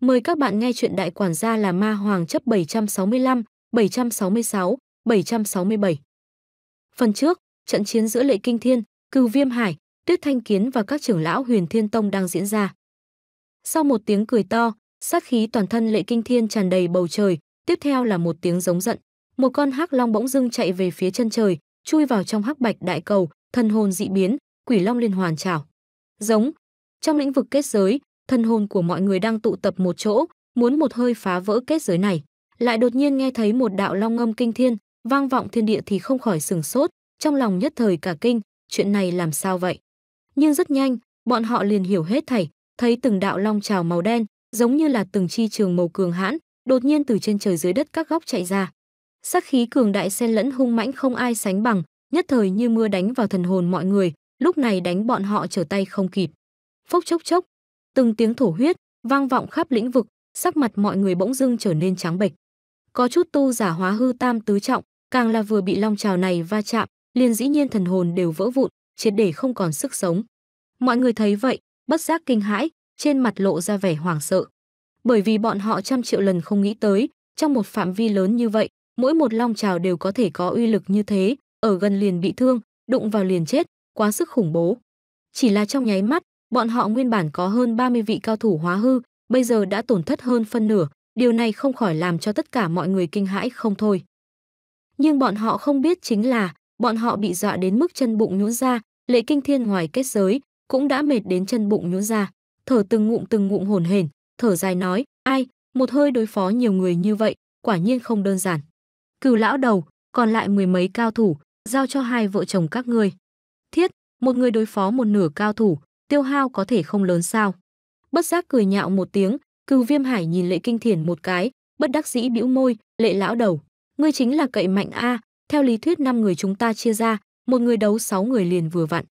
Mời các bạn nghe chuyện Đại Quản gia là Ma Hoàng chấp 765, 766, 767. Phần trước, trận chiến giữa Lệ Kinh Thiên, Cừu Viêm Hải, Tuyết Thanh Kiến và các trưởng lão Huyền Thiên Tông đang diễn ra. Sau một tiếng cười to, sát khí toàn thân Lệ Kinh Thiên tràn đầy bầu trời, tiếp theo là một tiếng giống giận. Một con hắc long bỗng dưng chạy về phía chân trời, chui vào trong hắc bạch đại cầu, thần hồn dị biến, quỷ long liên hoàn chảo. Giống. Trong lĩnh vực kết giới, thân hồn của mọi người đang tụ tập một chỗ, muốn một hơi phá vỡ kết giới này. Lại đột nhiên nghe thấy một đạo long ngâm kinh thiên, vang vọng thiên địa thì không khỏi sừng sốt, trong lòng nhất thời cả kinh, chuyện này làm sao vậy? Nhưng rất nhanh, bọn họ liền hiểu hết thảy, thấy từng đạo long trào màu đen, giống như là từng chi trường màu cường hãn, đột nhiên từ trên trời dưới đất các góc chạy ra. Sắc khí cường đại xen lẫn hung mãnh không ai sánh bằng, nhất thời như mưa đánh vào thần hồn mọi người, lúc này đánh bọn họ trở tay không kịp. Phốc chốc chốc, từng tiếng thổ huyết vang vọng khắp lĩnh vực, sắc mặt mọi người bỗng dưng trở nên trắng bệch. Có chút tu giả hóa hư tam tứ trọng, càng là vừa bị long trào này va chạm, liền dĩ nhiên thần hồn đều vỡ vụn, triệt để không còn sức sống. Mọi người thấy vậy, bất giác kinh hãi, trên mặt lộ ra vẻ hoảng sợ. Bởi vì bọn họ trăm triệu lần không nghĩ tới, trong một phạm vi lớn như vậy, mỗi một long trào đều có thể có uy lực như thế, ở gần liền bị thương, đụng vào liền chết, quá sức khủng bố. Chỉ là trong nháy mắt, Bọn họ nguyên bản có hơn 30 vị cao thủ hóa hư, bây giờ đã tổn thất hơn phân nửa, điều này không khỏi làm cho tất cả mọi người kinh hãi không thôi. Nhưng bọn họ không biết chính là, bọn họ bị dọa đến mức chân bụng nhũn ra, lệ kinh thiên ngoài kết giới, cũng đã mệt đến chân bụng nhũn ra, thở từng ngụm từng ngụm hồn hển, thở dài nói, ai, một hơi đối phó nhiều người như vậy, quả nhiên không đơn giản. Cửu lão đầu, còn lại mười mấy cao thủ, giao cho hai vợ chồng các ngươi. Thiết, một người đối phó một nửa cao thủ, tiêu hao có thể không lớn sao. Bất giác cười nhạo một tiếng, cừu viêm hải nhìn lệ kinh thiển một cái, bất đắc dĩ bĩu môi, lệ lão đầu. Ngươi chính là cậy mạnh A, theo lý thuyết năm người chúng ta chia ra, một người đấu sáu người liền vừa vặn.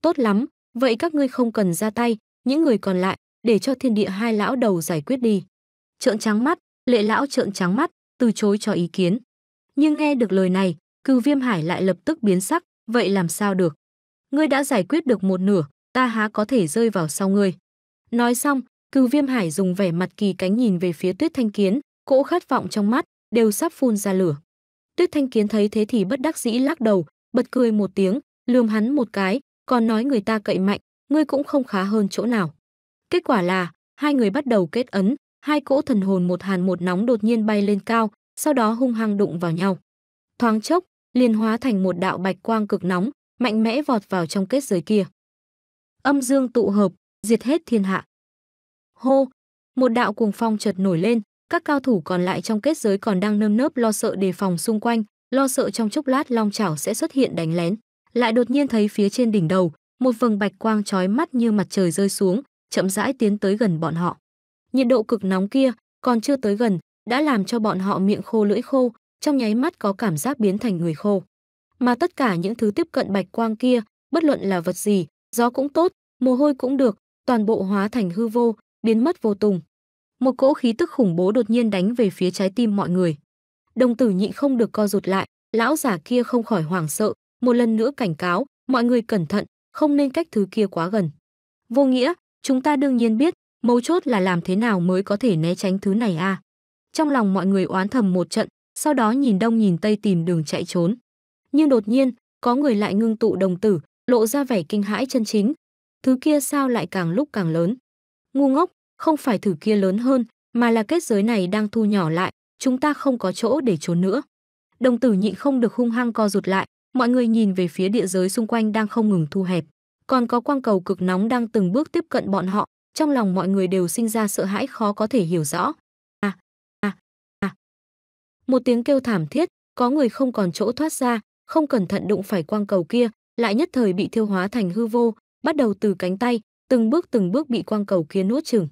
Tốt lắm, vậy các ngươi không cần ra tay, những người còn lại, để cho thiên địa hai lão đầu giải quyết đi. Trợn trắng mắt, lệ lão trợn trắng mắt, từ chối cho ý kiến. Nhưng nghe được lời này, cừu viêm hải lại lập tức biến sắc, vậy làm sao được? Ngươi đã giải quyết được một nửa, ta há có thể rơi vào sau ngươi. Nói xong, cừu viêm hải dùng vẻ mặt kỳ cánh nhìn về phía tuyết thanh kiến, cỗ khát vọng trong mắt, đều sắp phun ra lửa. Tuyết thanh kiến thấy thế thì bất đắc dĩ lắc đầu, bật cười một tiếng, lườm hắn một cái, còn nói người ta cậy mạnh, ngươi cũng không khá hơn chỗ nào. Kết quả là, hai người bắt đầu kết ấn, hai cỗ thần hồn một hàn một nóng đột nhiên bay lên cao, sau đó hung hăng đụng vào nhau. Thoáng chốc, liền hóa thành một đạo bạch quang cực nóng, mạnh mẽ vọt vào trong kết giới kia âm dương tụ hợp, diệt hết thiên hạ. Hô, một đạo cuồng phong chợt nổi lên, các cao thủ còn lại trong kết giới còn đang nơm nớp lo sợ đề phòng xung quanh, lo sợ trong chốc lát long chảo sẽ xuất hiện đánh lén. Lại đột nhiên thấy phía trên đỉnh đầu, một vầng bạch quang chói mắt như mặt trời rơi xuống, chậm rãi tiến tới gần bọn họ. Nhiệt độ cực nóng kia, còn chưa tới gần, đã làm cho bọn họ miệng khô lưỡi khô, trong nháy mắt có cảm giác biến thành người khô. Mà tất cả những thứ tiếp cận bạch quang kia, bất luận là vật gì, gió cũng tốt, mồ hôi cũng được, toàn bộ hóa thành hư vô, biến mất vô tùng. Một cỗ khí tức khủng bố đột nhiên đánh về phía trái tim mọi người. Đồng tử nhịn không được co rụt lại, lão giả kia không khỏi hoảng sợ, một lần nữa cảnh cáo, mọi người cẩn thận, không nên cách thứ kia quá gần. Vô nghĩa, chúng ta đương nhiên biết, mấu chốt là làm thế nào mới có thể né tránh thứ này a. À. Trong lòng mọi người oán thầm một trận, sau đó nhìn đông nhìn tây tìm đường chạy trốn. Nhưng đột nhiên, có người lại ngưng tụ đồng tử, lộ ra vẻ kinh hãi chân chính. Thứ kia sao lại càng lúc càng lớn? Ngu ngốc, không phải thứ kia lớn hơn, mà là kết giới này đang thu nhỏ lại, chúng ta không có chỗ để trốn nữa. Đồng tử nhịn không được hung hăng co rụt lại, mọi người nhìn về phía địa giới xung quanh đang không ngừng thu hẹp. Còn có quang cầu cực nóng đang từng bước tiếp cận bọn họ, trong lòng mọi người đều sinh ra sợ hãi khó có thể hiểu rõ. À, à, à. Một tiếng kêu thảm thiết, có người không còn chỗ thoát ra, không cẩn thận đụng phải quang cầu kia, lại nhất thời bị thiêu hóa thành hư vô, bắt đầu từ cánh tay, từng bước từng bước bị quang cầu kia nuốt chửng.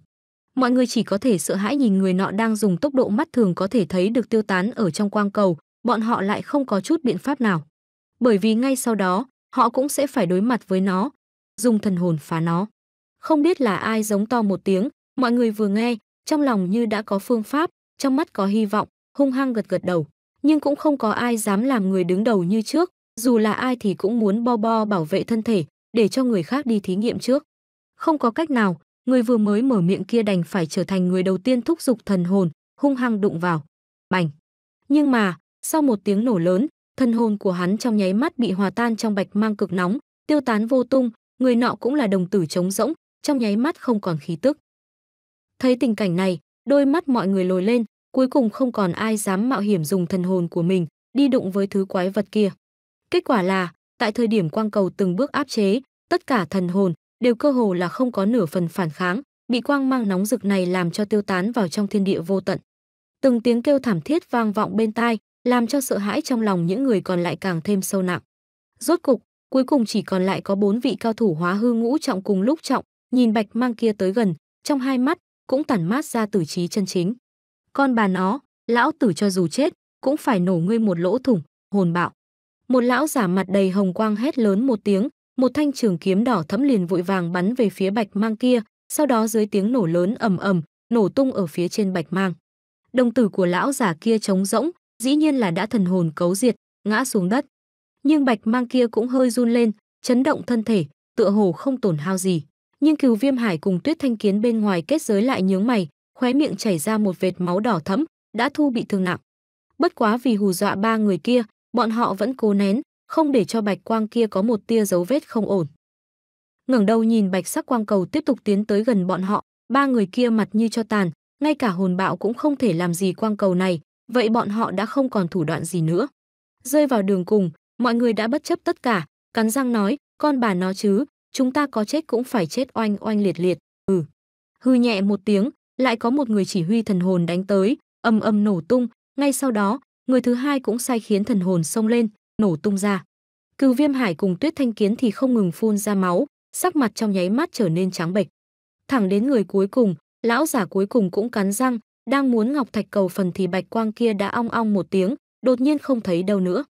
Mọi người chỉ có thể sợ hãi nhìn người nọ đang dùng tốc độ mắt thường có thể thấy được tiêu tán ở trong quang cầu, bọn họ lại không có chút biện pháp nào. Bởi vì ngay sau đó, họ cũng sẽ phải đối mặt với nó, dùng thần hồn phá nó. Không biết là ai giống to một tiếng, mọi người vừa nghe, trong lòng như đã có phương pháp, trong mắt có hy vọng, hung hăng gật gật đầu, nhưng cũng không có ai dám làm người đứng đầu như trước, dù là ai thì cũng muốn bo bo bảo vệ thân thể, để cho người khác đi thí nghiệm trước. Không có cách nào, người vừa mới mở miệng kia đành phải trở thành người đầu tiên thúc giục thần hồn, hung hăng đụng vào. Bành! Nhưng mà, sau một tiếng nổ lớn, thần hồn của hắn trong nháy mắt bị hòa tan trong bạch mang cực nóng, tiêu tán vô tung, người nọ cũng là đồng tử trống rỗng, trong nháy mắt không còn khí tức. Thấy tình cảnh này, đôi mắt mọi người lồi lên, cuối cùng không còn ai dám mạo hiểm dùng thần hồn của mình đi đụng với thứ quái vật kia. Kết quả là, tại thời điểm quang cầu từng bước áp chế, tất cả thần hồn đều cơ hồ là không có nửa phần phản kháng, bị quang mang nóng rực này làm cho tiêu tán vào trong thiên địa vô tận. Từng tiếng kêu thảm thiết vang vọng bên tai, làm cho sợ hãi trong lòng những người còn lại càng thêm sâu nặng. Rốt cục, cuối cùng chỉ còn lại có bốn vị cao thủ hóa hư ngũ trọng cùng lúc trọng, nhìn Bạch Mang kia tới gần, trong hai mắt cũng tản mát ra tử trí chân chính. Con bà nó, lão tử cho dù chết, cũng phải nổ ngươi một lỗ thủng, hồn bạo một lão giả mặt đầy hồng quang hét lớn một tiếng, một thanh trường kiếm đỏ thẫm liền vội vàng bắn về phía Bạch Mang kia, sau đó dưới tiếng nổ lớn ầm ầm, nổ tung ở phía trên Bạch Mang. Đồng tử của lão giả kia trống rỗng, dĩ nhiên là đã thần hồn cấu diệt, ngã xuống đất. Nhưng Bạch Mang kia cũng hơi run lên, chấn động thân thể, tựa hồ không tổn hao gì. Nhưng Cửu Viêm Hải cùng Tuyết Thanh Kiến bên ngoài kết giới lại nhướng mày, khóe miệng chảy ra một vệt máu đỏ thẫm, đã thu bị thương nặng. Bất quá vì hù dọa ba người kia, bọn họ vẫn cố nén, không để cho bạch quang kia có một tia dấu vết không ổn. Ngẩng đầu nhìn bạch sắc quang cầu tiếp tục tiến tới gần bọn họ, ba người kia mặt như cho tàn, ngay cả hồn bạo cũng không thể làm gì quang cầu này, vậy bọn họ đã không còn thủ đoạn gì nữa. Rơi vào đường cùng, mọi người đã bất chấp tất cả, cắn răng nói, con bà nó chứ, chúng ta có chết cũng phải chết oanh oanh liệt liệt, ừ. Hư nhẹ một tiếng, lại có một người chỉ huy thần hồn đánh tới, âm âm nổ tung, ngay sau đó, người thứ hai cũng sai khiến thần hồn sông lên, nổ tung ra. Cừu Viêm Hải cùng Tuyết Thanh Kiến thì không ngừng phun ra máu, sắc mặt trong nháy mắt trở nên trắng bệch. Thẳng đến người cuối cùng, lão giả cuối cùng cũng cắn răng, đang muốn ngọc thạch cầu phần thì bạch quang kia đã ong ong một tiếng, đột nhiên không thấy đâu nữa.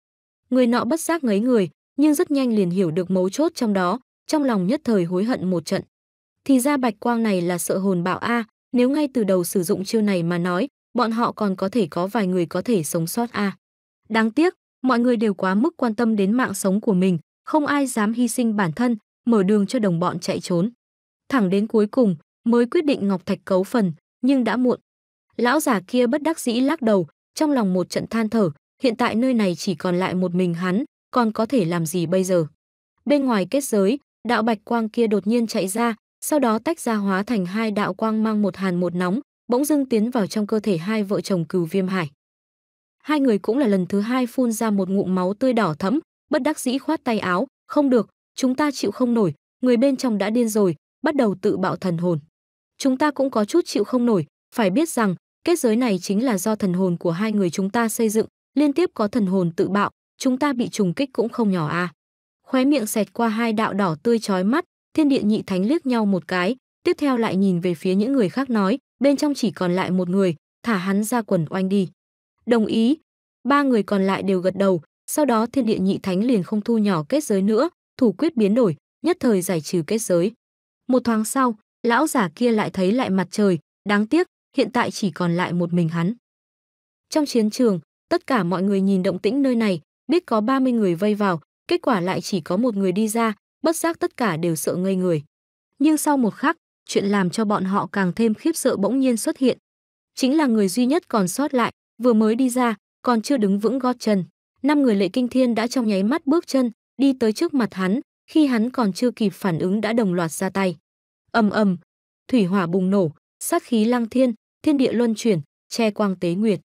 Người nọ bất giác ngấy người, nhưng rất nhanh liền hiểu được mấu chốt trong đó, trong lòng nhất thời hối hận một trận. Thì ra bạch quang này là sợ hồn bạo a, nếu ngay từ đầu sử dụng chiêu này mà nói, bọn họ còn có thể có vài người có thể sống sót a. À. Đáng tiếc, mọi người đều quá mức quan tâm đến mạng sống của mình, không ai dám hy sinh bản thân, mở đường cho đồng bọn chạy trốn. Thẳng đến cuối cùng, mới quyết định Ngọc Thạch cấu phần, nhưng đã muộn. Lão già kia bất đắc dĩ lắc đầu, trong lòng một trận than thở, hiện tại nơi này chỉ còn lại một mình hắn, còn có thể làm gì bây giờ. Bên ngoài kết giới, đạo bạch quang kia đột nhiên chạy ra, sau đó tách ra hóa thành hai đạo quang mang một hàn một nóng, bỗng dưng tiến vào trong cơ thể hai vợ chồng cừu viêm hải. Hai người cũng là lần thứ hai phun ra một ngụm máu tươi đỏ thẫm, bất đắc dĩ khoát tay áo, không được, chúng ta chịu không nổi, người bên trong đã điên rồi, bắt đầu tự bạo thần hồn. Chúng ta cũng có chút chịu không nổi, phải biết rằng, kết giới này chính là do thần hồn của hai người chúng ta xây dựng, liên tiếp có thần hồn tự bạo, chúng ta bị trùng kích cũng không nhỏ à. Khóe miệng xẹt qua hai đạo đỏ tươi chói mắt, thiên địa nhị thánh liếc nhau một cái, tiếp theo lại nhìn về phía những người khác nói, bên trong chỉ còn lại một người, thả hắn ra quần oanh đi. Đồng ý, ba người còn lại đều gật đầu, sau đó thiên địa nhị thánh liền không thu nhỏ kết giới nữa, thủ quyết biến đổi, nhất thời giải trừ kết giới. Một thoáng sau, lão giả kia lại thấy lại mặt trời, đáng tiếc, hiện tại chỉ còn lại một mình hắn. Trong chiến trường, tất cả mọi người nhìn động tĩnh nơi này, biết có 30 người vây vào, kết quả lại chỉ có một người đi ra, bất giác tất cả đều sợ ngây người. Nhưng sau một khắc, chuyện làm cho bọn họ càng thêm khiếp sợ bỗng nhiên xuất hiện. Chính là người duy nhất còn sót lại, vừa mới đi ra, còn chưa đứng vững gót chân. Năm người lệ kinh thiên đã trong nháy mắt bước chân, đi tới trước mặt hắn, khi hắn còn chưa kịp phản ứng đã đồng loạt ra tay. ầm ầm, thủy hỏa bùng nổ, sát khí lăng thiên, thiên địa luân chuyển, che quang tế nguyệt.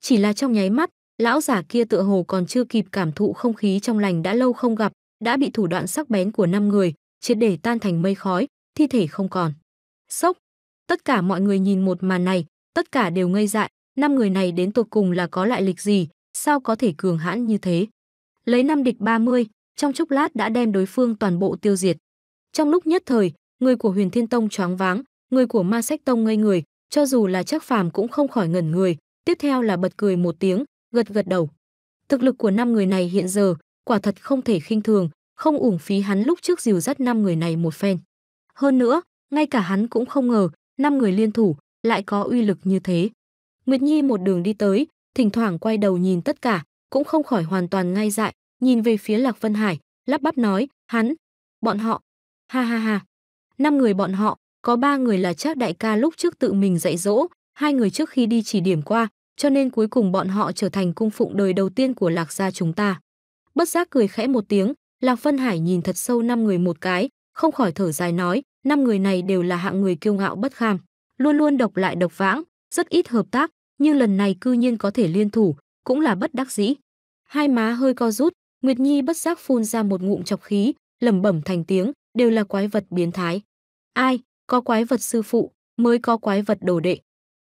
Chỉ là trong nháy mắt, lão giả kia tựa hồ còn chưa kịp cảm thụ không khí trong lành đã lâu không gặp, đã bị thủ đoạn sắc bén của năm người triệt để tan thành mây khói, thi thể không còn. Sốc! Tất cả mọi người nhìn một màn này, tất cả đều ngây dại, năm người này đến tột cùng là có lại lịch gì, sao có thể cường hãn như thế. Lấy năm địch 30, trong chốc lát đã đem đối phương toàn bộ tiêu diệt. Trong lúc nhất thời, người của Huyền Thiên Tông choáng váng, người của Ma Sách Tông ngây người, cho dù là Trác Phàm cũng không khỏi ngẩn người, tiếp theo là bật cười một tiếng, gật gật đầu. Thực lực của năm người này hiện giờ quả thật không thể khinh thường, không uổng phí hắn lúc trước dìu dắt năm người này một phen. Hơn nữa, ngay cả hắn cũng không ngờ, năm người liên thủ lại có uy lực như thế. Nguyệt Nhi một đường đi tới, thỉnh thoảng quay đầu nhìn tất cả, cũng không khỏi hoàn toàn ngay dại, nhìn về phía Lạc Vân Hải, lắp bắp nói, hắn, bọn họ, ha ha ha. Năm người bọn họ, có ba người là chắc đại ca lúc trước tự mình dạy dỗ, hai người trước khi đi chỉ điểm qua, cho nên cuối cùng bọn họ trở thành cung phụng đời đầu tiên của Lạc gia chúng ta. Bất giác cười khẽ một tiếng, Lạc Vân Hải nhìn thật sâu năm người một cái, không khỏi thở dài nói, năm người này đều là hạng người kiêu ngạo bất kham, luôn luôn độc lại độc vãng, rất ít hợp tác, nhưng lần này cư nhiên có thể liên thủ, cũng là bất đắc dĩ. Hai má hơi co rút, Nguyệt Nhi bất giác phun ra một ngụm chọc khí, lẩm bẩm thành tiếng, đều là quái vật biến thái. Ai, có quái vật sư phụ, mới có quái vật đồ đệ.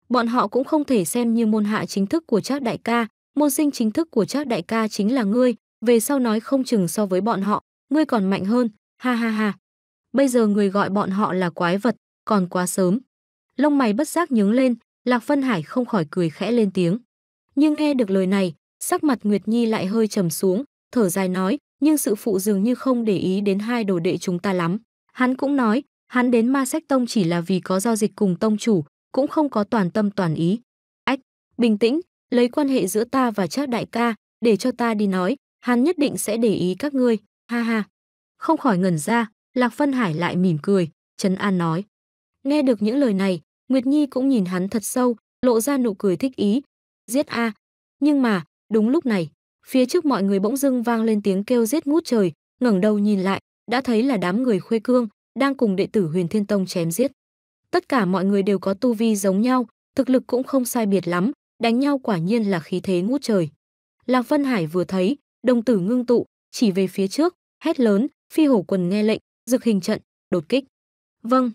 Bọn họ cũng không thể xem như môn hạ chính thức của Trác đại ca, môn sinh chính thức của Trác đại ca chính là ngươi, về sau nói không chừng so với bọn họ, ngươi còn mạnh hơn, ha ha ha. Bây giờ người gọi bọn họ là quái vật, còn quá sớm. Lông mày bất giác nhướng lên, Lạc Vân Hải không khỏi cười khẽ lên tiếng. Nhưng nghe được lời này, sắc mặt Nguyệt Nhi lại hơi trầm xuống, thở dài nói, nhưng sự phụ dường như không để ý đến hai đồ đệ chúng ta lắm. Hắn cũng nói, hắn đến ma sách tông chỉ là vì có giao dịch cùng tông chủ, cũng không có toàn tâm toàn ý. Ách, bình tĩnh, lấy quan hệ giữa ta và trác đại ca, để cho ta đi nói, hắn nhất định sẽ để ý các ngươi, ha ha. Không khỏi ngẩn ra, Lạc Vân Hải lại mỉm cười, trấn an nói. Nghe được những lời này, Nguyệt Nhi cũng nhìn hắn thật sâu, lộ ra nụ cười thích ý. Giết a. Nhưng mà, đúng lúc này, phía trước mọi người bỗng dưng vang lên tiếng kêu giết ngút trời, ngẩng đầu nhìn lại, đã thấy là đám người Khuê Cương đang cùng đệ tử Huyền Thiên Tông chém giết. Tất cả mọi người đều có tu vi giống nhau, thực lực cũng không sai biệt lắm, đánh nhau quả nhiên là khí thế ngút trời. Lạc Vân Hải vừa thấy, đồng tử ngưng tụ, chỉ về phía trước, hét lớn, phi hổ quần nghe lệnh, dực hình trận, đột kích. Vâng,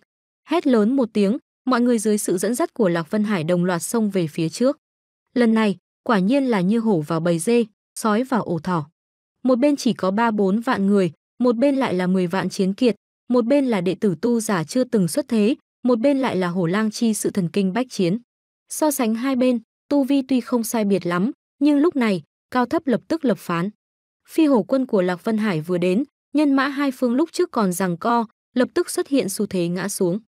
hét lớn một tiếng, mọi người dưới sự dẫn dắt của Lạc Vân Hải đồng loạt xông về phía trước. Lần này, quả nhiên là như hổ vào bầy dê, sói vào ổ thỏ. Một bên chỉ có 3-4 vạn người, một bên lại là 10 vạn chiến kiệt, một bên là đệ tử tu giả chưa từng xuất thế, một bên lại là hổ lang chi sự thần kinh bách chiến. So sánh hai bên, tu vi tuy không sai biệt lắm, nhưng lúc này, cao thấp lập tức lập phán. Phi hổ quân của Lạc Vân Hải vừa đến, Nhân mã hai phương lúc trước còn rằng co, lập tức xuất hiện xu thế ngã xuống.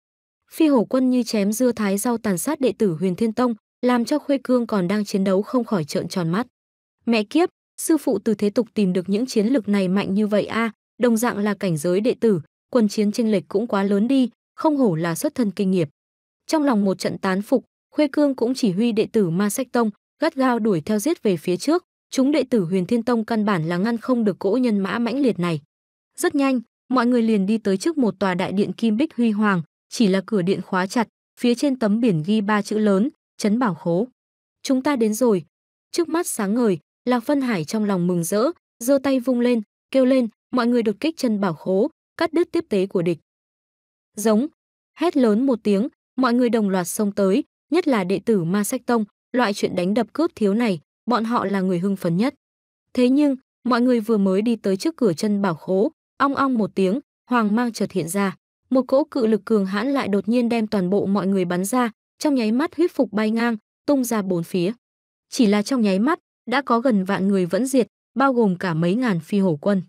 Phi hổ quân như chém dưa thái rau tàn sát đệ tử Huyền Thiên Tông, làm cho Khuê Cương còn đang chiến đấu không khỏi trợn tròn mắt. Mẹ kiếp, sư phụ từ thế tục tìm được những chiến lực này mạnh như vậy a, à, đồng dạng là cảnh giới đệ tử, quân chiến chênh lệch cũng quá lớn đi, không hổ là xuất thân kinh nghiệp. Trong lòng một trận tán phục, Khuê Cương cũng chỉ huy đệ tử Ma Sách Tông, gắt gao đuổi theo giết về phía trước, chúng đệ tử Huyền Thiên Tông căn bản là ngăn không được cỗ nhân mã mãnh liệt này. Rất nhanh, mọi người liền đi tới trước một tòa đại điện kim bích huy hoàng, chỉ là cửa điện khóa chặt, phía trên tấm biển ghi ba chữ lớn, Trấn Bảo Khố. Chúng ta đến rồi. Trước mắt sáng ngời, Lạc Vân Hải trong lòng mừng rỡ, giơ tay vung lên, kêu lên, mọi người đột kích chân bảo khố, cắt đứt tiếp tế của địch. Giống, hét lớn một tiếng, mọi người đồng loạt xông tới, nhất là đệ tử Ma Sách Tông, loại chuyện đánh đập cướp thiếu này, bọn họ là người hưng phấn nhất. Thế nhưng, mọi người vừa mới đi tới trước cửa chân bảo khố, Ong ong một tiếng, hoàng mang chợt hiện ra. Một cỗ cự lực cường hãn lại đột nhiên đem toàn bộ mọi người bắn ra, trong nháy mắt huyết phục bay ngang, tung ra bốn phía. Chỉ là trong nháy mắt, đã có gần vạn người vẫn diệt, bao gồm cả mấy ngàn phi hổ quân.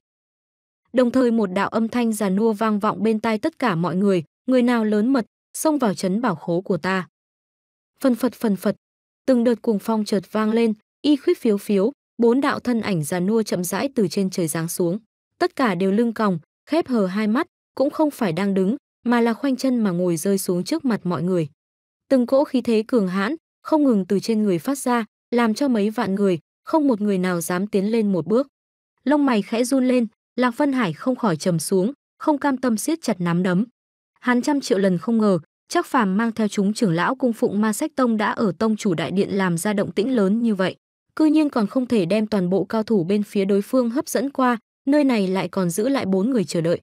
Đồng thời một đạo âm thanh già nua vang vọng bên tai tất cả mọi người, người nào lớn mật, xông vào chấn bảo khố của ta. Phần phật phần phật, từng đợt cuồng phong chợt vang lên, y khuyết phiếu phiếu, bốn đạo thân ảnh già nua chậm rãi từ trên trời giáng xuống tất cả đều lưng còng, khép hờ hai mắt, cũng không phải đang đứng, mà là khoanh chân mà ngồi rơi xuống trước mặt mọi người. Từng cỗ khí thế cường hãn, không ngừng từ trên người phát ra, làm cho mấy vạn người, không một người nào dám tiến lên một bước. Lông mày khẽ run lên, Lạc Vân Hải không khỏi trầm xuống, không cam tâm siết chặt nắm đấm. Hắn trăm triệu lần không ngờ, chắc phàm mang theo chúng trưởng lão cung phụng ma sách tông đã ở tông chủ đại điện làm ra động tĩnh lớn như vậy. Cư nhiên còn không thể đem toàn bộ cao thủ bên phía đối phương hấp dẫn qua, nơi này lại còn giữ lại bốn người chờ đợi.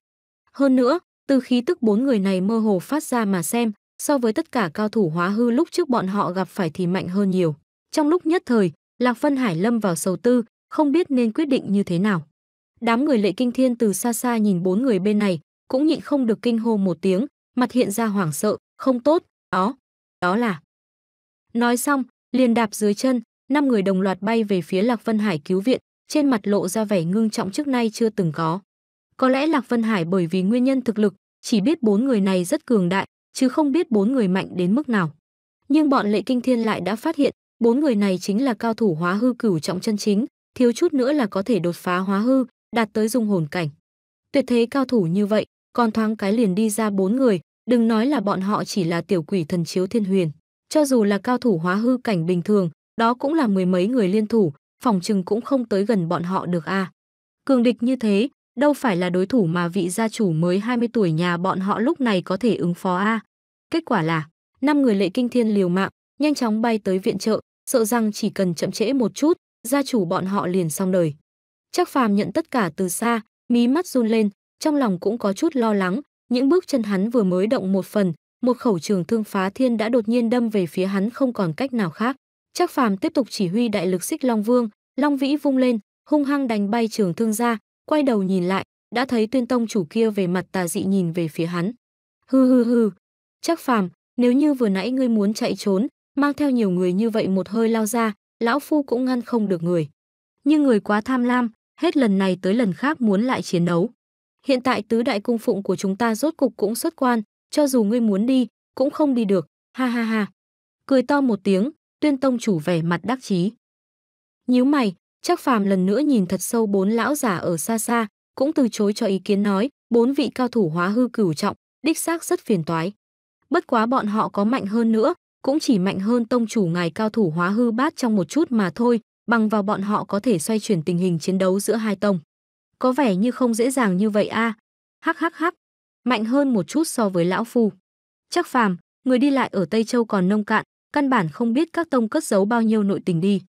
Hơn nữa, từ khí tức bốn người này mơ hồ phát ra mà xem, so với tất cả cao thủ hóa hư lúc trước bọn họ gặp phải thì mạnh hơn nhiều. Trong lúc nhất thời, Lạc Vân Hải lâm vào sầu tư, không biết nên quyết định như thế nào. Đám người lệ kinh thiên từ xa xa nhìn bốn người bên này, cũng nhịn không được kinh hô một tiếng, mặt hiện ra hoảng sợ, không tốt, đó, đó là. Nói xong, liền đạp dưới chân, năm người đồng loạt bay về phía Lạc Vân Hải cứu viện, trên mặt lộ ra vẻ ngưng trọng trước nay chưa từng có. Có lẽ Lạc Vân Hải bởi vì nguyên nhân thực lực, chỉ biết bốn người này rất cường đại, chứ không biết bốn người mạnh đến mức nào. Nhưng bọn Lệ Kinh Thiên lại đã phát hiện, bốn người này chính là cao thủ hóa hư cửu trọng chân chính, thiếu chút nữa là có thể đột phá hóa hư, đạt tới dung hồn cảnh. Tuyệt thế cao thủ như vậy, còn thoáng cái liền đi ra bốn người, đừng nói là bọn họ chỉ là tiểu quỷ thần chiếu thiên huyền, cho dù là cao thủ hóa hư cảnh bình thường, đó cũng là mười mấy người liên thủ, phòng chừng cũng không tới gần bọn họ được a. À. Cường địch như thế, đâu phải là đối thủ mà vị gia chủ mới 20 tuổi nhà bọn họ lúc này có thể ứng phó a. À. Kết quả là, năm người lệ kinh thiên liều mạng, nhanh chóng bay tới viện trợ, sợ rằng chỉ cần chậm trễ một chút, gia chủ bọn họ liền xong đời. Chắc phàm nhận tất cả từ xa, mí mắt run lên, trong lòng cũng có chút lo lắng, những bước chân hắn vừa mới động một phần, một khẩu trường thương phá thiên đã đột nhiên đâm về phía hắn không còn cách nào khác. Trác Phàm tiếp tục chỉ huy đại lực xích Long Vương, Long Vĩ vung lên, hung hăng đánh bay trường thương ra, quay đầu nhìn lại, đã thấy Tuyên Tông chủ kia về mặt tà dị nhìn về phía hắn. Hừ hừ hừ, Trác Phàm, nếu như vừa nãy ngươi muốn chạy trốn, mang theo nhiều người như vậy một hơi lao ra, lão phu cũng ngăn không được người. Nhưng người quá tham lam, hết lần này tới lần khác muốn lại chiến đấu. Hiện tại tứ đại cung phụng của chúng ta rốt cục cũng xuất quan, cho dù ngươi muốn đi, cũng không đi được, ha ha ha. Cười to một tiếng, tuyên tông chủ vẻ mặt đắc chí. Nhíu mày, chắc phàm lần nữa nhìn thật sâu bốn lão giả ở xa xa, cũng từ chối cho ý kiến nói, bốn vị cao thủ hóa hư cửu trọng, đích xác rất phiền toái. Bất quá bọn họ có mạnh hơn nữa, cũng chỉ mạnh hơn tông chủ ngài cao thủ hóa hư bát trong một chút mà thôi, bằng vào bọn họ có thể xoay chuyển tình hình chiến đấu giữa hai tông. Có vẻ như không dễ dàng như vậy a. À. Hắc hắc hắc, mạnh hơn một chút so với lão phu. Chắc phàm, người đi lại ở Tây Châu còn nông cạn, căn bản không biết các tông cất giấu bao nhiêu nội tình đi.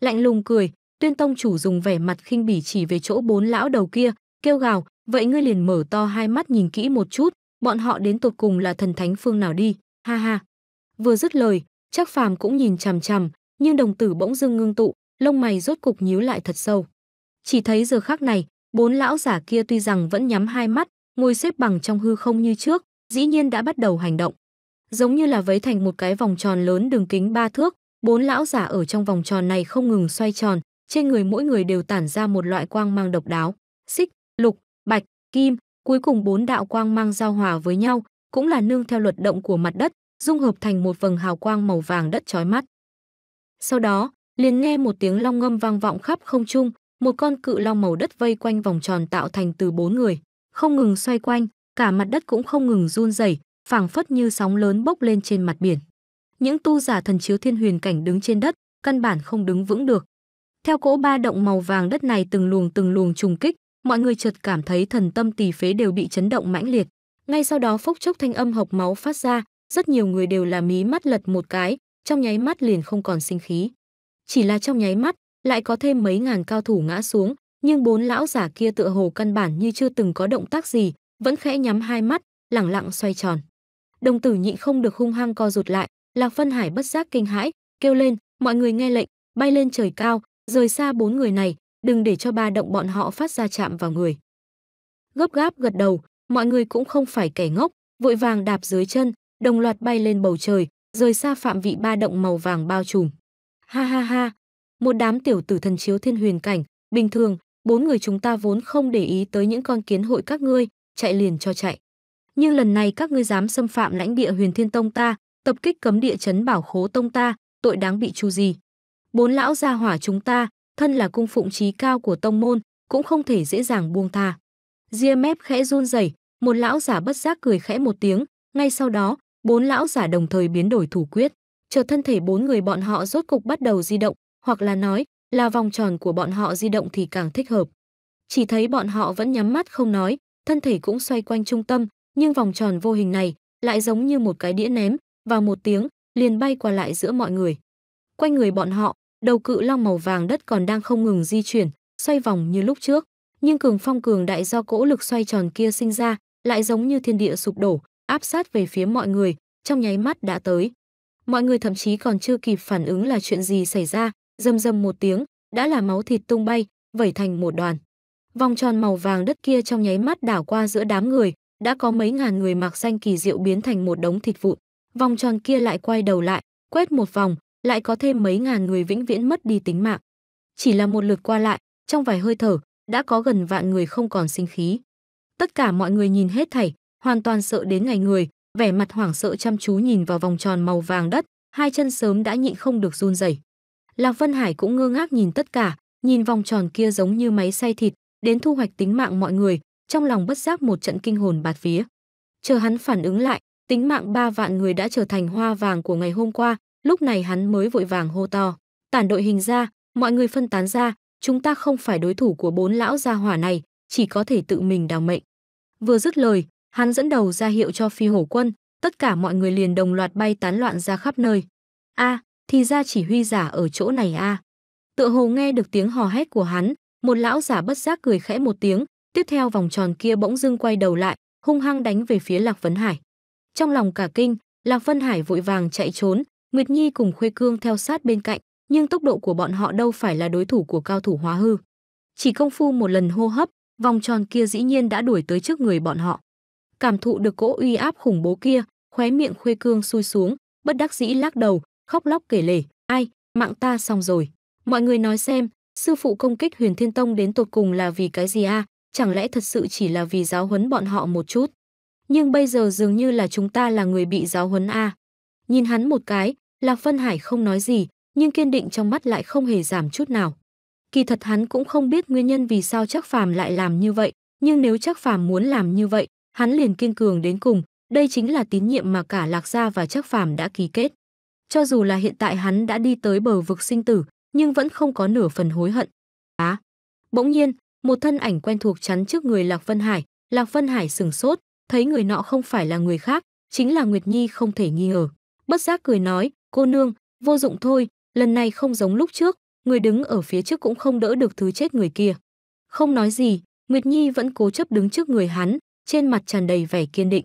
Lạnh lùng cười, tuyên tông chủ dùng vẻ mặt khinh bỉ chỉ về chỗ bốn lão đầu kia, kêu gào, vậy ngươi liền mở to hai mắt nhìn kỹ một chút, bọn họ đến tột cùng là thần thánh phương nào đi, ha ha. Vừa dứt lời, chắc phàm cũng nhìn chằm chằm, nhưng đồng tử bỗng dưng ngưng tụ, lông mày rốt cục nhíu lại thật sâu. Chỉ thấy giờ khác này, bốn lão giả kia tuy rằng vẫn nhắm hai mắt, ngồi xếp bằng trong hư không như trước, dĩ nhiên đã bắt đầu hành động giống như là vấy thành một cái vòng tròn lớn đường kính ba thước, bốn lão giả ở trong vòng tròn này không ngừng xoay tròn, trên người mỗi người đều tản ra một loại quang mang độc đáo, xích, lục, bạch, kim, cuối cùng bốn đạo quang mang giao hòa với nhau, cũng là nương theo luật động của mặt đất, dung hợp thành một vầng hào quang màu vàng đất chói mắt. Sau đó, liền nghe một tiếng long ngâm vang vọng khắp không trung, một con cự long màu đất vây quanh vòng tròn tạo thành từ bốn người, không ngừng xoay quanh, cả mặt đất cũng không ngừng run rẩy, phảng phất như sóng lớn bốc lên trên mặt biển. Những tu giả thần chiếu thiên huyền cảnh đứng trên đất, căn bản không đứng vững được. Theo cỗ ba động màu vàng đất này từng luồng từng luồng trùng kích, mọi người chợt cảm thấy thần tâm tỳ phế đều bị chấn động mãnh liệt. Ngay sau đó phốc chốc thanh âm hộc máu phát ra, rất nhiều người đều là mí mắt lật một cái, trong nháy mắt liền không còn sinh khí. Chỉ là trong nháy mắt, lại có thêm mấy ngàn cao thủ ngã xuống, nhưng bốn lão giả kia tựa hồ căn bản như chưa từng có động tác gì, vẫn khẽ nhắm hai mắt, lẳng lặng xoay tròn. Đồng tử nhịn không được hung hăng co rụt lại, Lạc Phân Hải bất giác kinh hãi, kêu lên, mọi người nghe lệnh, bay lên trời cao, rời xa bốn người này, đừng để cho ba động bọn họ phát ra chạm vào người. Gấp gáp gật đầu, mọi người cũng không phải kẻ ngốc, vội vàng đạp dưới chân, đồng loạt bay lên bầu trời, rời xa phạm vị ba động màu vàng bao trùm. Ha ha ha, một đám tiểu tử thần chiếu thiên huyền cảnh, bình thường, bốn người chúng ta vốn không để ý tới những con kiến hội các ngươi, chạy liền cho chạy nhưng lần này các ngươi dám xâm phạm lãnh địa Huyền Thiên Tông ta, tập kích cấm địa chấn Bảo Khố Tông ta, tội đáng bị tru gì. Bốn lão gia hỏa chúng ta, thân là cung phụng trí cao của tông môn, cũng không thể dễ dàng buông tha. Ria mép khẽ run rẩy, một lão giả bất giác cười khẽ một tiếng, ngay sau đó, bốn lão giả đồng thời biến đổi thủ quyết, chờ thân thể bốn người bọn họ rốt cục bắt đầu di động, hoặc là nói, là vòng tròn của bọn họ di động thì càng thích hợp. Chỉ thấy bọn họ vẫn nhắm mắt không nói, thân thể cũng xoay quanh trung tâm, nhưng vòng tròn vô hình này lại giống như một cái đĩa ném, vào một tiếng, liền bay qua lại giữa mọi người. Quanh người bọn họ, đầu cự long màu vàng đất còn đang không ngừng di chuyển, xoay vòng như lúc trước, nhưng cường phong cường đại do cỗ lực xoay tròn kia sinh ra, lại giống như thiên địa sụp đổ, áp sát về phía mọi người, trong nháy mắt đã tới. Mọi người thậm chí còn chưa kịp phản ứng là chuyện gì xảy ra, rầm rầm một tiếng, đã là máu thịt tung bay, vẩy thành một đoàn. Vòng tròn màu vàng đất kia trong nháy mắt đảo qua giữa đám người, đã có mấy ngàn người mặc xanh kỳ diệu biến thành một đống thịt vụn vòng tròn kia lại quay đầu lại quét một vòng lại có thêm mấy ngàn người vĩnh viễn mất đi tính mạng chỉ là một lượt qua lại trong vài hơi thở đã có gần vạn người không còn sinh khí tất cả mọi người nhìn hết thảy hoàn toàn sợ đến ngày người vẻ mặt hoảng sợ chăm chú nhìn vào vòng tròn màu vàng đất hai chân sớm đã nhịn không được run rẩy lạc vân hải cũng ngơ ngác nhìn tất cả nhìn vòng tròn kia giống như máy xay thịt đến thu hoạch tính mạng mọi người trong lòng bất giác một trận kinh hồn bạt phía Chờ hắn phản ứng lại, tính mạng ba vạn người đã trở thành hoa vàng của ngày hôm qua, lúc này hắn mới vội vàng hô to. Tản đội hình ra, mọi người phân tán ra, chúng ta không phải đối thủ của bốn lão gia hỏa này, chỉ có thể tự mình đào mệnh. Vừa dứt lời, hắn dẫn đầu ra hiệu cho phi hổ quân, tất cả mọi người liền đồng loạt bay tán loạn ra khắp nơi. A, à, thì ra chỉ huy giả ở chỗ này a. À. Tựa hồ nghe được tiếng hò hét của hắn, một lão giả bất giác cười khẽ một tiếng, Tiếp theo vòng tròn kia bỗng dưng quay đầu lại, hung hăng đánh về phía Lạc vân Hải. Trong lòng cả kinh, Lạc Vân Hải vội vàng chạy trốn, Nguyệt Nhi cùng Khuê Cương theo sát bên cạnh, nhưng tốc độ của bọn họ đâu phải là đối thủ của cao thủ hóa hư. Chỉ công phu một lần hô hấp, vòng tròn kia dĩ nhiên đã đuổi tới trước người bọn họ. Cảm thụ được cỗ uy áp khủng bố kia, khóe miệng Khuê Cương xui xuống, bất đắc dĩ lắc đầu, khóc lóc kể lể, "Ai, mạng ta xong rồi. Mọi người nói xem, sư phụ công kích Huyền Thiên Tông đến tột cùng là vì cái gì a? À? chẳng lẽ thật sự chỉ là vì giáo huấn bọn họ một chút. Nhưng bây giờ dường như là chúng ta là người bị giáo huấn a. Nhìn hắn một cái, Lạc Vân Hải không nói gì, nhưng kiên định trong mắt lại không hề giảm chút nào. Kỳ thật hắn cũng không biết nguyên nhân vì sao chắc Phàm lại làm như vậy, nhưng nếu chắc Phàm muốn làm như vậy, hắn liền kiên cường đến cùng, đây chính là tín nhiệm mà cả Lạc gia và chắc Phàm đã ký kết. Cho dù là hiện tại hắn đã đi tới bờ vực sinh tử, nhưng vẫn không có nửa phần hối hận. Á. Bỗng nhiên, một thân ảnh quen thuộc chắn trước người Lạc Vân Hải, Lạc Vân Hải sừng sốt, thấy người nọ không phải là người khác, chính là Nguyệt Nhi không thể nghi ngờ. Bất giác cười nói, cô nương, vô dụng thôi, lần này không giống lúc trước, người đứng ở phía trước cũng không đỡ được thứ chết người kia. Không nói gì, Nguyệt Nhi vẫn cố chấp đứng trước người hắn, trên mặt tràn đầy vẻ kiên định.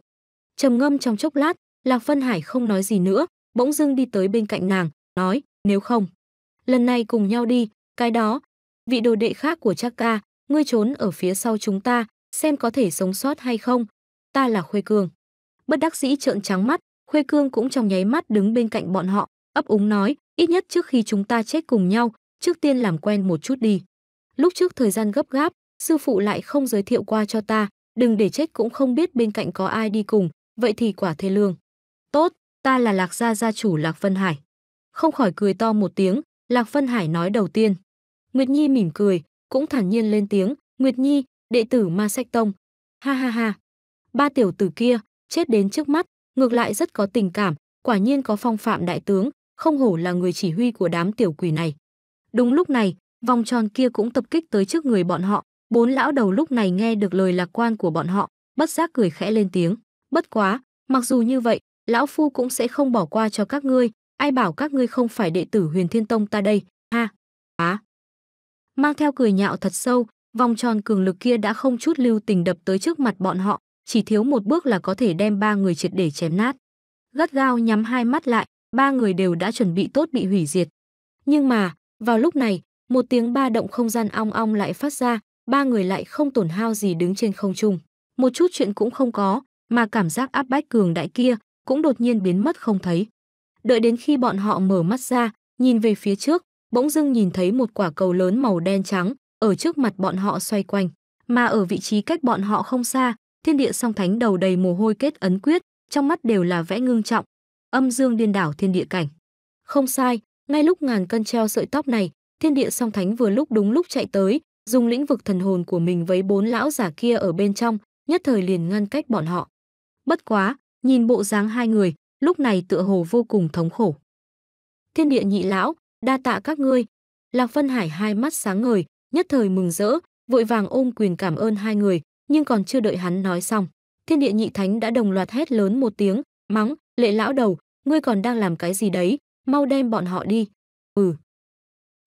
Trầm ngâm trong chốc lát, Lạc Vân Hải không nói gì nữa, bỗng dưng đi tới bên cạnh nàng, nói, nếu không, lần này cùng nhau đi, cái đó, vị đồ đệ khác của ca ngươi trốn ở phía sau chúng ta, xem có thể sống sót hay không. Ta là Khuê Cương. Bất đắc dĩ trợn trắng mắt, Khuê Cương cũng trong nháy mắt đứng bên cạnh bọn họ, ấp úng nói, ít nhất trước khi chúng ta chết cùng nhau, trước tiên làm quen một chút đi. Lúc trước thời gian gấp gáp, sư phụ lại không giới thiệu qua cho ta, đừng để chết cũng không biết bên cạnh có ai đi cùng, vậy thì quả thê lương. Tốt, ta là Lạc Gia gia chủ Lạc Vân Hải. Không khỏi cười to một tiếng, Lạc Vân Hải nói đầu tiên. Nguyệt Nhi mỉm cười, cũng thản nhiên lên tiếng, Nguyệt Nhi, đệ tử ma sách tông. Ha ha ha. Ba tiểu tử kia, chết đến trước mắt, ngược lại rất có tình cảm, quả nhiên có phong phạm đại tướng, không hổ là người chỉ huy của đám tiểu quỷ này. Đúng lúc này, vòng tròn kia cũng tập kích tới trước người bọn họ, bốn lão đầu lúc này nghe được lời lạc quan của bọn họ, bất giác cười khẽ lên tiếng. Bất quá, mặc dù như vậy, lão phu cũng sẽ không bỏ qua cho các ngươi, ai bảo các ngươi không phải đệ tử huyền thiên tông ta đây, ha. Á. À mang theo cười nhạo thật sâu, vòng tròn cường lực kia đã không chút lưu tình đập tới trước mặt bọn họ, chỉ thiếu một bước là có thể đem ba người triệt để chém nát. Gắt gao nhắm hai mắt lại, ba người đều đã chuẩn bị tốt bị hủy diệt. Nhưng mà, vào lúc này, một tiếng ba động không gian ong ong lại phát ra, ba người lại không tổn hao gì đứng trên không trung. Một chút chuyện cũng không có, mà cảm giác áp bách cường đại kia cũng đột nhiên biến mất không thấy. Đợi đến khi bọn họ mở mắt ra, nhìn về phía trước, bỗng dưng nhìn thấy một quả cầu lớn màu đen trắng ở trước mặt bọn họ xoay quanh mà ở vị trí cách bọn họ không xa thiên địa song thánh đầu đầy mồ hôi kết ấn quyết trong mắt đều là vẽ ngưng trọng âm dương điên đảo thiên địa cảnh không sai ngay lúc ngàn cân treo sợi tóc này thiên địa song thánh vừa lúc đúng lúc chạy tới dùng lĩnh vực thần hồn của mình với bốn lão giả kia ở bên trong nhất thời liền ngăn cách bọn họ bất quá nhìn bộ dáng hai người lúc này tựa hồ vô cùng thống khổ thiên địa nhị lão đa tạ các ngươi. Lạc Vân Hải hai mắt sáng ngời, nhất thời mừng rỡ, vội vàng ôm quyền cảm ơn hai người, nhưng còn chưa đợi hắn nói xong. Thiên địa nhị thánh đã đồng loạt hét lớn một tiếng, mắng, lệ lão đầu, ngươi còn đang làm cái gì đấy, mau đem bọn họ đi. Ừ.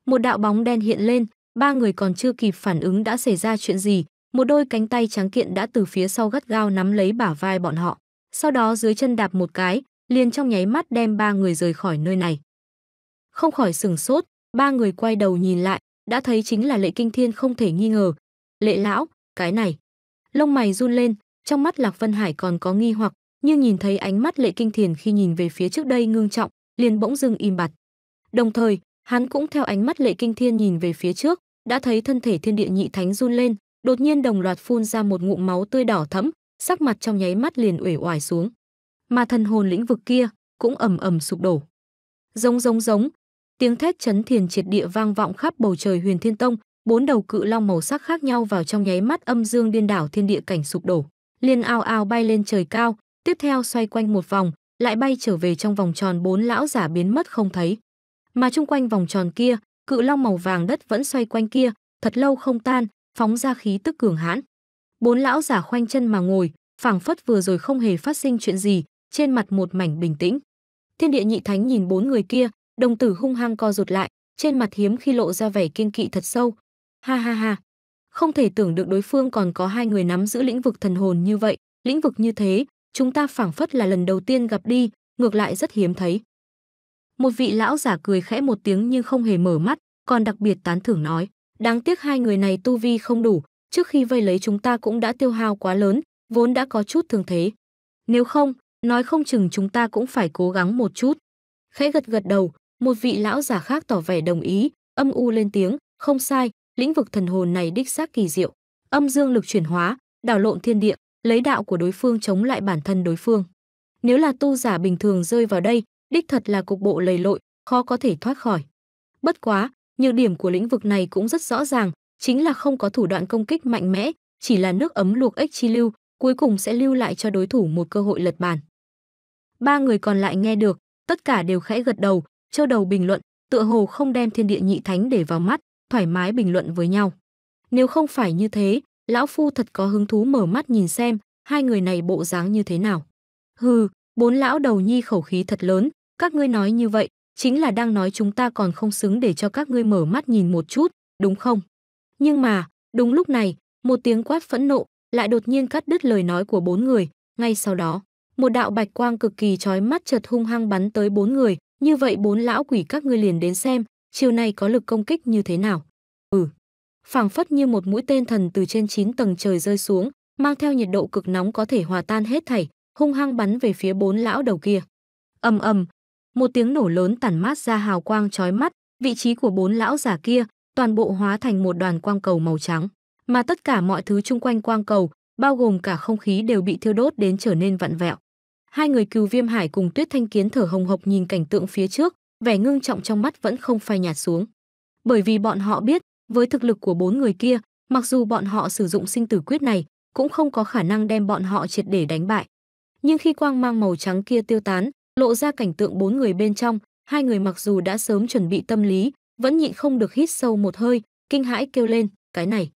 Một đạo bóng đen hiện lên, ba người còn chưa kịp phản ứng đã xảy ra chuyện gì, một đôi cánh tay trắng kiện đã từ phía sau gắt gao nắm lấy bả vai bọn họ. Sau đó dưới chân đạp một cái, liền trong nháy mắt đem ba người rời khỏi nơi này không khỏi sừng sốt, ba người quay đầu nhìn lại, đã thấy chính là Lệ Kinh Thiên không thể nghi ngờ. Lệ lão, cái này. Lông mày run lên, trong mắt Lạc Vân Hải còn có nghi hoặc, nhưng nhìn thấy ánh mắt Lệ Kinh Thiên khi nhìn về phía trước đây ngưng trọng, liền bỗng dưng im bặt. Đồng thời, hắn cũng theo ánh mắt Lệ Kinh Thiên nhìn về phía trước, đã thấy thân thể Thiên Địa Nhị Thánh run lên, đột nhiên đồng loạt phun ra một ngụm máu tươi đỏ thẫm, sắc mặt trong nháy mắt liền uể oải xuống. Mà thần hồn lĩnh vực kia cũng ầm ầm sụp đổ. Rống rống rống tiếng thét chấn thiền triệt địa vang vọng khắp bầu trời huyền thiên tông bốn đầu cự long màu sắc khác nhau vào trong nháy mắt âm dương điên đảo thiên địa cảnh sụp đổ liên ao ao bay lên trời cao tiếp theo xoay quanh một vòng lại bay trở về trong vòng tròn bốn lão giả biến mất không thấy mà chung quanh vòng tròn kia cự long màu vàng đất vẫn xoay quanh kia thật lâu không tan phóng ra khí tức cường hãn bốn lão giả khoanh chân mà ngồi phảng phất vừa rồi không hề phát sinh chuyện gì trên mặt một mảnh bình tĩnh thiên địa nhị thánh nhìn bốn người kia Đồng tử hung hăng co rụt lại, trên mặt hiếm khi lộ ra vẻ kiên kỵ thật sâu. Ha ha ha. Không thể tưởng được đối phương còn có hai người nắm giữ lĩnh vực thần hồn như vậy, lĩnh vực như thế, chúng ta phảng phất là lần đầu tiên gặp đi, ngược lại rất hiếm thấy. Một vị lão giả cười khẽ một tiếng nhưng không hề mở mắt, còn đặc biệt tán thưởng nói, đáng tiếc hai người này tu vi không đủ, trước khi vây lấy chúng ta cũng đã tiêu hao quá lớn, vốn đã có chút thường thế. Nếu không, nói không chừng chúng ta cũng phải cố gắng một chút. Khẽ gật gật đầu, một vị lão giả khác tỏ vẻ đồng ý, âm u lên tiếng, không sai, lĩnh vực thần hồn này đích xác kỳ diệu. Âm dương lực chuyển hóa, đảo lộn thiên địa, lấy đạo của đối phương chống lại bản thân đối phương. Nếu là tu giả bình thường rơi vào đây, đích thật là cục bộ lầy lội, khó có thể thoát khỏi. Bất quá, nhược điểm của lĩnh vực này cũng rất rõ ràng, chính là không có thủ đoạn công kích mạnh mẽ, chỉ là nước ấm luộc ếch chi lưu, cuối cùng sẽ lưu lại cho đối thủ một cơ hội lật bàn. Ba người còn lại nghe được, tất cả đều khẽ gật đầu, châu đầu bình luận, tựa hồ không đem thiên địa nhị thánh để vào mắt, thoải mái bình luận với nhau. Nếu không phải như thế, lão phu thật có hứng thú mở mắt nhìn xem hai người này bộ dáng như thế nào. Hừ, bốn lão đầu nhi khẩu khí thật lớn, các ngươi nói như vậy, chính là đang nói chúng ta còn không xứng để cho các ngươi mở mắt nhìn một chút, đúng không? Nhưng mà, đúng lúc này, một tiếng quát phẫn nộ lại đột nhiên cắt đứt lời nói của bốn người, ngay sau đó, một đạo bạch quang cực kỳ chói mắt chợt hung hăng bắn tới bốn người, như vậy bốn lão quỷ các ngươi liền đến xem, chiều nay có lực công kích như thế nào. Ừ. Phảng phất như một mũi tên thần từ trên chín tầng trời rơi xuống, mang theo nhiệt độ cực nóng có thể hòa tan hết thảy, hung hăng bắn về phía bốn lão đầu kia. Ầm ầm, một tiếng nổ lớn tản mát ra hào quang chói mắt, vị trí của bốn lão giả kia, toàn bộ hóa thành một đoàn quang cầu màu trắng, mà tất cả mọi thứ chung quanh quang cầu, bao gồm cả không khí đều bị thiêu đốt đến trở nên vặn vẹo. Hai người Cừu Viêm Hải cùng Tuyết Thanh Kiến thở hồng hộc nhìn cảnh tượng phía trước, vẻ ngưng trọng trong mắt vẫn không phai nhạt xuống. Bởi vì bọn họ biết, với thực lực của bốn người kia, mặc dù bọn họ sử dụng sinh tử quyết này, cũng không có khả năng đem bọn họ triệt để đánh bại. Nhưng khi quang mang màu trắng kia tiêu tán, lộ ra cảnh tượng bốn người bên trong, hai người mặc dù đã sớm chuẩn bị tâm lý, vẫn nhịn không được hít sâu một hơi, kinh hãi kêu lên, cái này,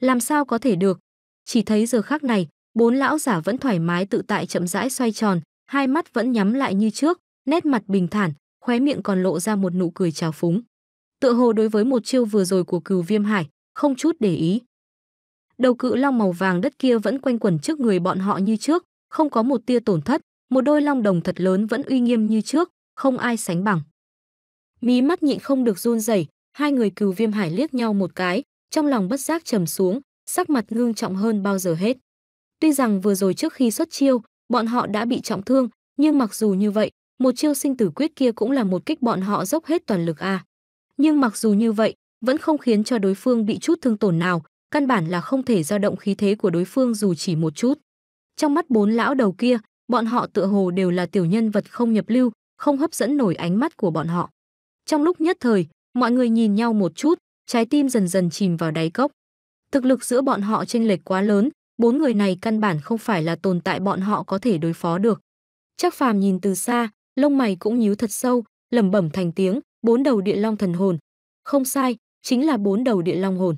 làm sao có thể được? Chỉ thấy giờ khác này, Bốn lão giả vẫn thoải mái tự tại chậm rãi xoay tròn, hai mắt vẫn nhắm lại như trước, nét mặt bình thản, khóe miệng còn lộ ra một nụ cười trào phúng. Tựa hồ đối với một chiêu vừa rồi của Cừu Viêm Hải, không chút để ý. Đầu cự long màu vàng đất kia vẫn quanh quẩn trước người bọn họ như trước, không có một tia tổn thất, một đôi long đồng thật lớn vẫn uy nghiêm như trước, không ai sánh bằng. Mí mắt nhịn không được run rẩy, hai người Cừu Viêm Hải liếc nhau một cái, trong lòng bất giác trầm xuống, sắc mặt ngưng trọng hơn bao giờ hết. Tuy rằng vừa rồi trước khi xuất chiêu, bọn họ đã bị trọng thương, nhưng mặc dù như vậy, một chiêu sinh tử quyết kia cũng là một kích bọn họ dốc hết toàn lực À. Nhưng mặc dù như vậy, vẫn không khiến cho đối phương bị chút thương tổn nào, căn bản là không thể dao động khí thế của đối phương dù chỉ một chút. Trong mắt bốn lão đầu kia, bọn họ tựa hồ đều là tiểu nhân vật không nhập lưu, không hấp dẫn nổi ánh mắt của bọn họ. Trong lúc nhất thời, mọi người nhìn nhau một chút, trái tim dần dần chìm vào đáy cốc. Thực lực giữa bọn họ chênh lệch quá lớn, bốn người này căn bản không phải là tồn tại bọn họ có thể đối phó được. Chắc phàm nhìn từ xa, lông mày cũng nhíu thật sâu, lẩm bẩm thành tiếng, bốn đầu địa long thần hồn. Không sai, chính là bốn đầu địa long hồn.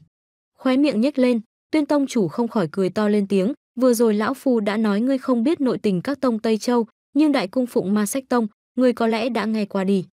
Khóe miệng nhếch lên, tuyên tông chủ không khỏi cười to lên tiếng, vừa rồi lão phu đã nói ngươi không biết nội tình các tông Tây Châu, nhưng đại cung phụng ma sách tông, ngươi có lẽ đã nghe qua đi.